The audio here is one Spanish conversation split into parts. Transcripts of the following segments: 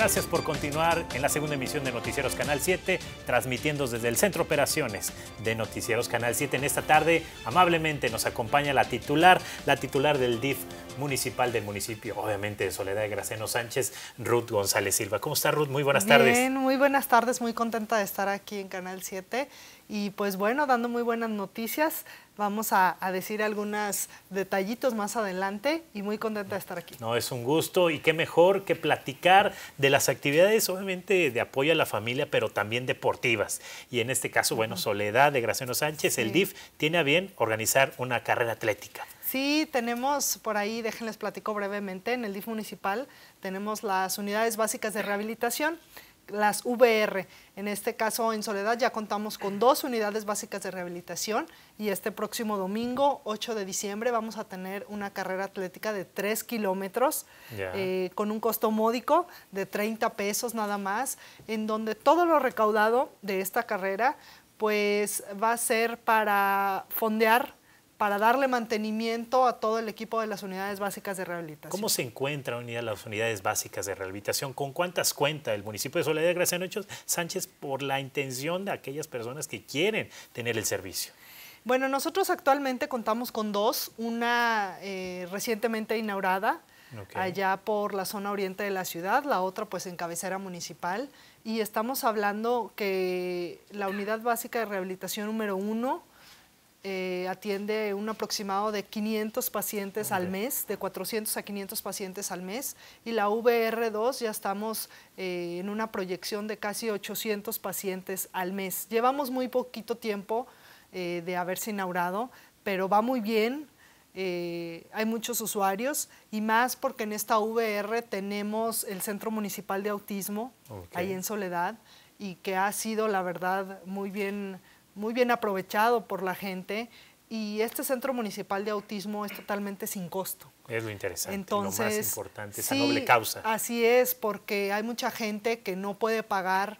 Gracias por continuar en la segunda emisión de Noticieros Canal 7, transmitiendo desde el Centro Operaciones de Noticieros Canal 7. En esta tarde, amablemente nos acompaña la titular, la titular del DIF municipal del municipio, obviamente, de Soledad de Graciano Sánchez, Ruth González Silva. ¿Cómo está Ruth? Muy buenas Bien, tardes. muy buenas tardes, muy contenta de estar aquí en Canal 7 y pues bueno, dando muy buenas noticias. Vamos a, decir algunos detallitos más adelante y muy contenta de estar aquí. No, es un gusto y qué mejor que platicar de las actividades, obviamente, de apoyo a la familia, pero también deportivas. Y en este caso, bueno, Soledad de Graciano Sánchez, el DIF, tiene a bien organizar una carrera atlética. Sí, tenemos por ahí, déjenles platico brevemente, en el DIF municipal tenemos las unidades básicas de rehabilitación, las VR. En este caso, en Soledad ya contamos con dos unidades básicas de rehabilitación y este próximo domingo, 8 de diciembre, vamos a tener una carrera atlética de 3 kilómetros eh, con un costo módico de 30 pesos nada más, en donde todo lo recaudado de esta carrera pues va a ser para fondear para darle mantenimiento a todo el equipo de las unidades básicas de rehabilitación. ¿Cómo se encuentra las unidades básicas de rehabilitación? ¿Con cuántas cuenta el municipio de Soledad Graciano Sánchez por la intención de aquellas personas que quieren tener el servicio? Bueno, nosotros actualmente contamos con dos, una eh, recientemente inaugurada, allá por la zona oriente de la ciudad, la otra pues en cabecera municipal. Y estamos hablando que la unidad básica de rehabilitación número uno eh, atiende un aproximado de 500 pacientes al mes, de 400 a 500 pacientes al mes, y la VR2 ya estamos eh, en una proyección de casi 800 pacientes al mes. Llevamos muy poquito tiempo eh, de haberse inaugurado, pero va muy bien. hay muchos usuarios y más porque en esta VR tenemos el Centro Municipal de Autismo, ahí en Soledad, y que ha sido, la verdad, muy bien muy bien aprovechado por la gente y este centro municipal de autismo es totalmente sin costo. Es lo interesante, Entonces, lo más importante, esa noble causa. Así es, porque hay mucha gente que no puede pagar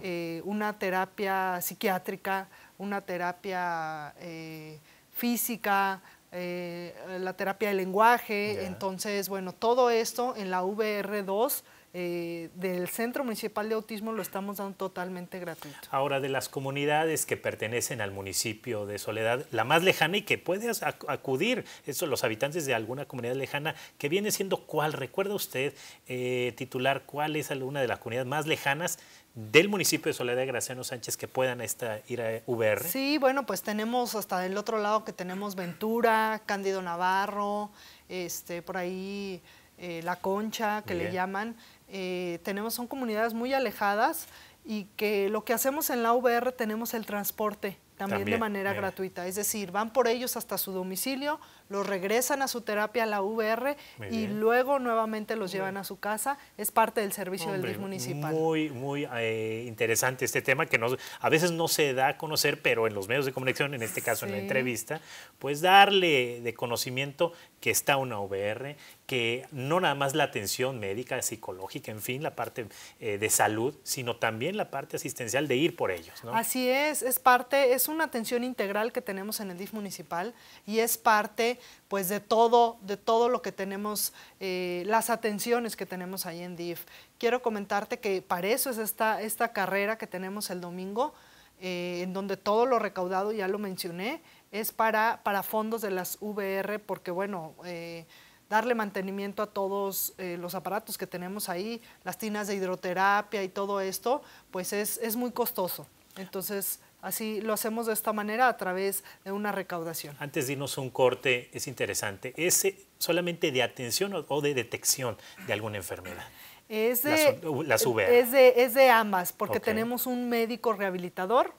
eh, una terapia psiquiátrica, una terapia eh, física, eh, la terapia de lenguaje. Entonces, bueno, todo esto en la VR2 eh, del Centro Municipal de Autismo lo estamos dando totalmente gratuito. Ahora, de las comunidades que pertenecen al municipio de Soledad, la más lejana y que puede acudir, los habitantes de alguna comunidad lejana, que viene siendo cuál, recuerda usted, eh, titular, cuál es alguna de las comunidades más lejanas del municipio de Soledad Graciano Sánchez que puedan ir a VR? Sí, bueno, pues tenemos hasta del otro lado que tenemos Ventura, Cándido Navarro, este, por ahí eh, la concha, que le llaman. Eh, son comunidades muy alejadas y que lo que hacemos en la VR tenemos el transporte también, de manera gratuita. Es decir, van por ellos hasta su domicilio, los regresan a su terapia a la VR y luego nuevamente los llevan a su casa. Es parte del servicio del DIF municipal. Muy, muy eh, interesante este tema que a veces no se da a conocer, pero en los medios de comunicación, en este caso en la entrevista, pues darle de conocimiento que está una VR, que no nada más la atención médica, psicológica, en fin, la parte eh, de salud, sino también la parte asistencial de ir por ellos. Así es, es parte, es un una atención integral que tenemos en el DIF municipal y es parte pues de todo, de todo lo que tenemos, eh, las atenciones que tenemos ahí en DIF. Quiero comentarte que para eso es esta, esta carrera que tenemos el domingo, eh, en donde todo lo recaudado, ya lo mencioné, es para, para fondos de las VR, porque bueno... Eh, darle mantenimiento a todos los aparatos que tenemos ahí, las tinas de hidroterapia y todo esto, pues es, es muy costoso. Entonces, Así lo hacemos de esta manera a través de una recaudación. Antes dinos un corte, es interesante, ¿es eh, solamente de atención o de detección de alguna enfermedad? Es de, ambas, porque tenemos un médico rehabilitador,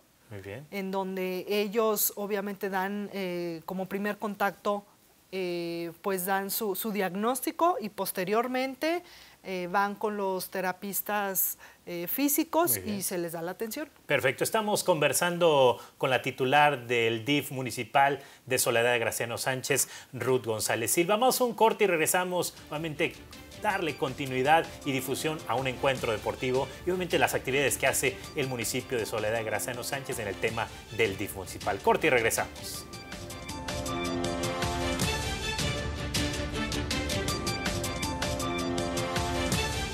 en donde ellos obviamente dan eh, como primer contacto, eh, pues dan su, su diagnóstico y posteriormente eh, van con los terapistas eh, físicos y se les da la atención. Perfecto, estamos conversando con la titular del DIF municipal de Soledad de Graciano Sánchez, Ruth González Silva. Vamos a un corte y regresamos nuevamente darle continuidad y difusión a un encuentro deportivo y obviamente las actividades que hace el municipio de Soledad de Graciano Sánchez en el tema del DIF municipal. Corte y regresamos.